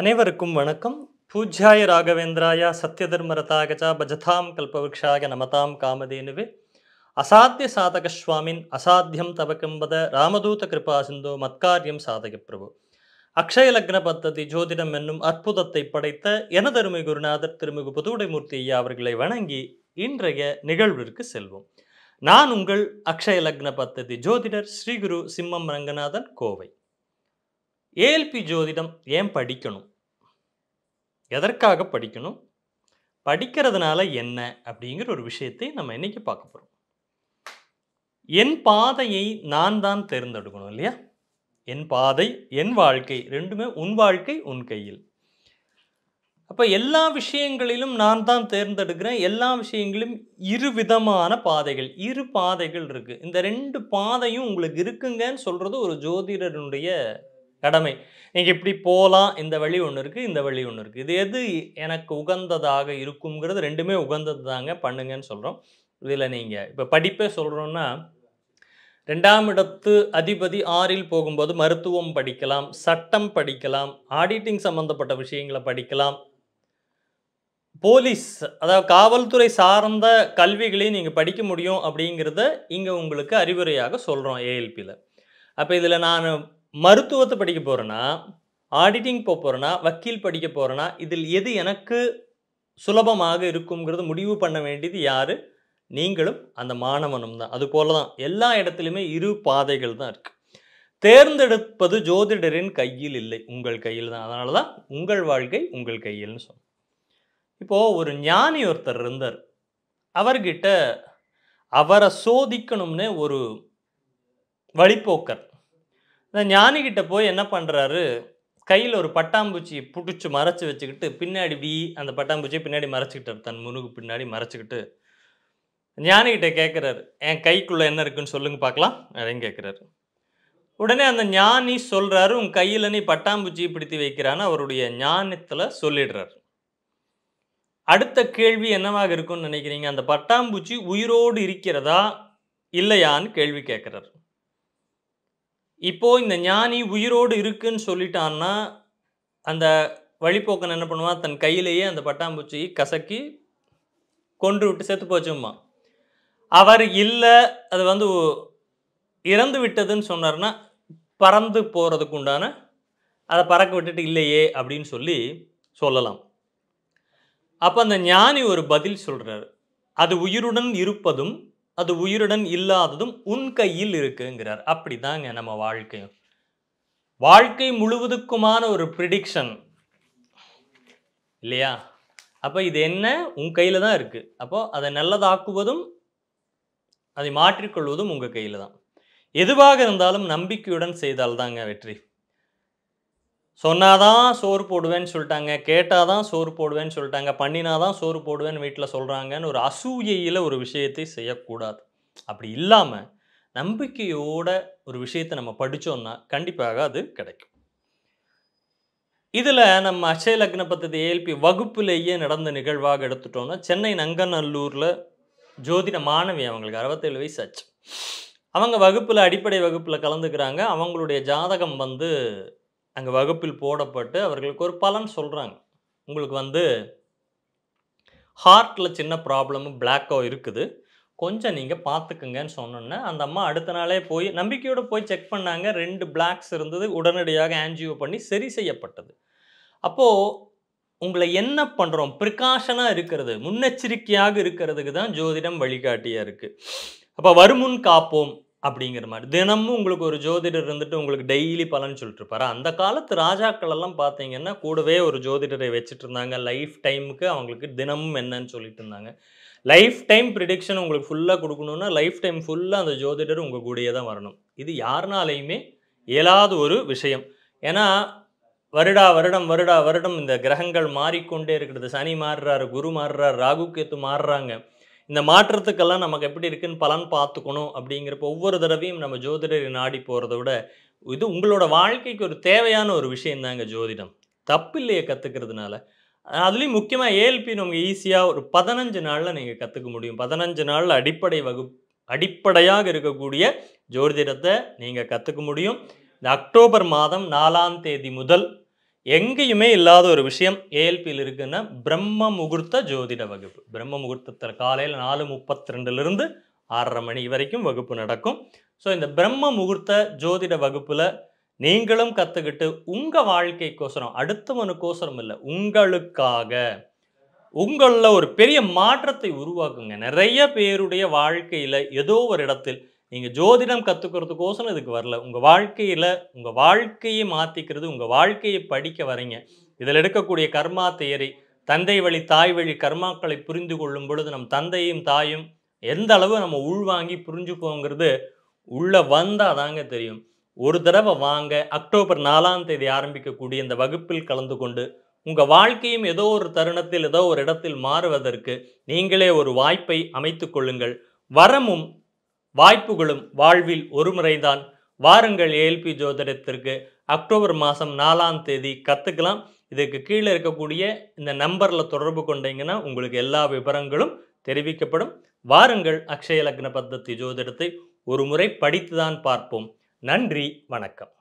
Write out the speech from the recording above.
அனைவருக்கும் வணக்கம் பூஜ்யாய ராகவேந்திராயா சத்யதர்மரதாகஜா பஜதாம் கல்பவக்ஷாய நமதாம் காமதேனுவே அசாத்திய சாதக சுவாமின் அசாத்தியம் தவக்கம்பத ராமதூத கிருபா சிந்தோ மத்காரியம் சாதக பிரபு அக்ஷய லக்ன பத்ததி ஜோதிடம் என்னும் அற்புதத்தை படைத்த எனதருமை குருநாதர் திருமிகு புதுவுடைமூர்த்தி ஐயா அவர்களை வணங்கி இன்றைய நிகழ்விற்கு செல்வோம் நான் உங்கள் அக்ஷய லக்ன பத்ததி ஜோதிடர் ஸ்ரீகுரு சிம்மம் ரங்கநாதன் கோவை ஏஎல்பி ஜோதிடம் ஏன் படிக்கணும் எதற்காக படிக்கணும் படிக்கிறதுனால என்ன அப்படிங்கிற ஒரு விஷயத்தை நம்ம இன்றைக்கி பார்க்க போகிறோம் என் பாதையை நான் தான் தேர்ந்தெடுக்கணும் இல்லையா என் பாதை என் வாழ்க்கை ரெண்டுமே உன் வாழ்க்கை உன் கையில் அப்போ எல்லா விஷயங்களிலும் நான் தான் தேர்ந்தெடுக்கிறேன் எல்லா விஷயங்களிலும் இரு விதமான பாதைகள் இரு பாதைகள் இருக்குது இந்த ரெண்டு பாதையும் உங்களுக்கு இருக்குங்கன்னு சொல்கிறது ஒரு ஜோதிடனுடைய கடமை நீங்கள் இப்படி போகலாம் இந்த வழி ஒன்று இருக்குது இந்த வழி ஒன்று இருக்குது இது எது எனக்கு உகந்ததாக இருக்குங்கிறது ரெண்டுமே உகந்தது தாங்க பண்ணுங்கன்னு சொல்கிறோம் இதில் நீங்கள் இப்போ படிப்பே சொல்கிறோன்னா ரெண்டாம் இடத்து அதிபதி ஆறில் போகும்போது மருத்துவம் படிக்கலாம் சட்டம் படிக்கலாம் ஆடிட்டிங் சம்மந்தப்பட்ட விஷயங்களை படிக்கலாம் போலீஸ் அதாவது காவல்துறை சார்ந்த கல்விகளையும் நீங்கள் படிக்க முடியும் அப்படிங்கிறத இங்கே உங்களுக்கு அறிவுரையாக சொல்கிறோம் ஏஎல்பியில் அப்போ இதில் நான் மருத்துவத்தை படிக்க போகிறேன்னா ஆடிட்டிங் போக போகிறேன்னா வக்கீல் படிக்க போகிறேன்னா இதில் எது எனக்கு சுலபமாக இருக்குங்கிறது முடிவு பண்ண வேண்டியது யார் நீங்களும் அந்த மாணவனும் தான் அது போல தான் எல்லா இடத்துலையுமே இரு பாதைகள் தான் இருக்குது தேர்ந்தெடுப்பது ஜோதிடரின் கையில் இல்லை உங்கள் கையில் தான் அதனால தான் உங்கள் வாழ்க்கை உங்கள் கையில்னு சொன்னோம் இப்போது ஒரு ஞானி ஒருத்தர் இருந்தார் அவர்கிட்ட அவரை சோதிக்கணும்னு ஒரு வழிப்போக்கர் இந்த ஞானிக்கிட்ட போய் என்ன பண்ணுறாரு கையில் ஒரு பட்டாம்பூச்சி பிடிச்சி மறைச்சி வச்சுக்கிட்டு பின்னாடி வி அந்த பட்டாம்பூச்சியை பின்னாடி மறைச்சிக்கிட்டார் தன் முனுக்கு பின்னாடி மறைச்சிக்கிட்டு ஞானிக்கிட்ட கேட்குறாரு என் கைக்குள்ளே என்ன இருக்குன்னு சொல்லுங்க பார்க்கலாம் அதையும் கேட்குறாரு உடனே அந்த ஞானி சொல்கிறாரு உன் கையில் நீ பட்டாம்பூச்சி பிடித்தி வைக்கிறான்னு அவருடைய ஞானத்தில் சொல்லிடுறாரு அடுத்த கேள்வி என்னவாக இருக்கும்னு நினைக்கிறீங்க அந்த பட்டாம்பூச்சி உயிரோடு இருக்கிறதா இல்லையான்னு கேள்வி கேட்குறாரு இப்போது இந்த ஞானி உயிரோடு இருக்குன்னு சொல்லிட்டான்னா அந்த வழிபோக்கன் என்ன பண்ணுவான் தன் கையிலேயே அந்த பட்டாம்பூச்சியை கசக்கி கொன்று விட்டு செத்து போச்சுமா அவர் இல்லை அது வந்து இறந்து விட்டதுன்னு சொன்னார்னா பறந்து போகிறதுக்கு உண்டான அதை பறக்க விட்டுட்டு இல்லையே அப்படின்னு சொல்லி சொல்லலாம் அப்போ அந்த ஞானி ஒரு பதில் சொல்கிறார் அது உயிருடன் இருப்பதும் அது உயிருடன் இல்லாததும் உன் கையில் இருக்குங்கிறார் அப்படி தாங்க நம்ம வாழ்க்கையும் வாழ்க்கை முழுவதுக்குமான ஒரு ப்ரிடிக்ஷன் இல்லையா அப்போ இது என்ன உன் கையில் தான் இருக்குது அப்போது அதை நல்லதாக்குவதும் அதை மாற்றிக்கொள்வதும் உங்கள் கையில் தான் எதுவாக இருந்தாலும் நம்பிக்கையுடன் செய்தால் தாங்க வெற்றி சொன்னால் தான் சோறு போடுவேன்னு சொல்லிட்டாங்க கேட்டால் தான் சோறு போடுவேன்னு சொல்லிட்டாங்க பண்ணினாதான் சோறு போடுவேன்னு வீட்டில் சொல்கிறாங்கன்னு ஒரு அசூயையில் ஒரு விஷயத்தை செய்யக்கூடாது அப்படி இல்லாமல் நம்பிக்கையோட ஒரு விஷயத்தை நம்ம படித்தோம்னா கண்டிப்பாக அது கிடைக்கும் இதில் நம்ம அச்சய லக்ன பத்தத்தை ஏல்பி வகுப்பிலேயே நடந்த நிகழ்வாக எடுத்துட்டோம்னா சென்னை நங்கநல்லூரில் ஜோதிட மாணவி அவங்களுக்கு அறுபத்தேழு வயசு ஆச்சு அவங்க வகுப்பில் அடிப்படை வகுப்பில் கலந்துக்கிறாங்க அவங்களுடைய ஜாதகம் வந்து அங்கே வகுப்பில் போடப்பட்டு அவர்களுக்கு ஒரு பலன் சொல்கிறாங்க உங்களுக்கு வந்து ஹார்ட்டில் சின்ன ப்ராப்ளமும் பிளாக்கோ இருக்குது கொஞ்சம் நீங்கள் பார்த்துக்குங்கன்னு சொன்னோன்னே அந்த அம்மா அடுத்த நாளே போய் நம்பிக்கையோடு போய் செக் பண்ணாங்க ரெண்டு பிளாக்ஸ் இருந்தது உடனடியாக ஆன்ஜியோ பண்ணி சரி செய்யப்பட்டது அப்போது உங்களை என்ன பண்ணுறோம் ப்ரிகாஷனாக இருக்கிறது முன்னெச்சரிக்கையாக இருக்கிறதுக்கு தான் ஜோதிடம் வழிகாட்டியாக இருக்குது அப்போ வருமுன் காப்போம் அப்படிங்கிற மாதிரி தினமும் உங்களுக்கு ஒரு ஜோதிடர் இருந்துட்டு உங்களுக்கு டெய்லி பலன் சொல்லிட்டு இருப்பார் அந்த காலத்து ராஜாக்கள் எல்லாம் பார்த்தீங்கன்னா கூடவே ஒரு ஜோதிடரை வச்சுட்டு இருந்தாங்க லைஃப் டைமுக்கு அவங்களுக்கு தினமும் என்னன்னு சொல்லிட்டு இருந்தாங்க லைஃப் டைம் ப்ரிடிக்ஷன் உங்களுக்கு ஃபுல்லாக கொடுக்கணுன்னா லைஃப் டைம் ஃபுல்லாக அந்த ஜோதிடர் உங்கள் கூடயே தான் வரணும் இது யாருனாலையுமே இயலாத ஒரு விஷயம் ஏன்னா வருடா வருடம் வருடா வருடம் இந்த கிரகங்கள் மாறிக்கொண்டே இருக்கிறது சனி மாறுறாரு குரு மாறுறாரு ராகு கேத்து மாறுறாங்க இந்த மாற்றத்துக்கெல்லாம் நமக்கு எப்படி இருக்குன்னு பலன் பார்த்துக்கணும் அப்படிங்கிறப்ப ஒவ்வொரு தடவையும் நம்ம ஜோதிடரை நாடி போகிறத விட இது உங்களோட வாழ்க்கைக்கு ஒரு தேவையான ஒரு விஷயந்தாங்க ஜோதிடம் தப்பு இல்லையே கற்றுக்கிறதுனால அதுலேயும் முக்கியமாக ஏஎல்பி நமக்கு ஈஸியாக ஒரு பதினஞ்சு நாளில் நீங்கள் கற்றுக்க முடியும் பதினஞ்சு நாளில் அடிப்படை வகு அடிப்படையாக இருக்கக்கூடிய ஜோதிடத்தை நீங்கள் கற்றுக்க முடியும் இந்த அக்டோபர் மாதம் நாலாம் தேதி முதல் எங்கேயுமே இல்லாத ஒரு விஷயம் ஏஎல்பியில் இருக்குன்னா பிரம்ம முகூர்த்த ஜோதிட வகுப்பு பிரம்ம முகூர்த்தத்தில் காலையில் நாலு முப்பத்தி ரெண்டுலேருந்து ஆறரை மணி வரைக்கும் வகுப்பு நடக்கும் ஸோ இந்த பிரம்ம முகூர்த்த ஜோதிட வகுப்பில் நீங்களும் கற்றுக்கிட்டு உங்கள் வாழ்க்கைக்கோசரம் அடுத்தவனுக்கோசரம் இல்லை உங்களுக்காக உங்களில் ஒரு பெரிய மாற்றத்தை உருவாக்குங்க நிறைய பேருடைய வாழ்க்கையில் ஏதோ ஒரு இடத்தில் நீங்கள் ஜோதிடம் கற்றுக்கிறதுக்கோசரம் இதுக்கு வரல உங்கள் வாழ்க்கையில் உங்கள் வாழ்க்கையை மாற்றிக்கிறது உங்கள் வாழ்க்கையை படிக்க வரீங்க இதில் எடுக்கக்கூடிய கர்மா தேரி தந்தை வழி தாய் வழி கர்மாக்களை புரிந்து கொள்ளும் பொழுது நம் தந்தையும் தாயும் எந்த அளவு நம்ம உள்வாங்கி புரிஞ்சுக்கோங்கிறது உள்ளே வந்தால் தாங்க தெரியும் ஒரு தடவை வாங்க அக்டோபர் நாலாம் தேதி ஆரம்பிக்கக்கூடிய இந்த வகுப்பில் கலந்து கொண்டு உங்கள் வாழ்க்கையும் ஏதோ ஒரு தருணத்தில் ஏதோ ஒரு இடத்தில் மாறுவதற்கு நீங்களே ஒரு வாய்ப்பை அமைத்து கொள்ளுங்கள் வரமும் வாய்ப்புகளும் வாழ்வில் ஒருமுறைதான் வாருங்கள் ஏஎல்பி ஜோதிடத்திற்கு அக்டோபர் மாதம் நாலாம் தேதி கற்றுக்கலாம் இதுக்கு கீழே இருக்கக்கூடிய இந்த நம்பரில் தொடர்பு கொண்டீங்கன்னா உங்களுக்கு எல்லா விவரங்களும் தெரிவிக்கப்படும் வாருங்கள் அக்ஷய லக்ன பத்தத்தி ஜோதிடத்தை ஒரு முறை படித்துதான் பார்ப்போம் நன்றி வணக்கம்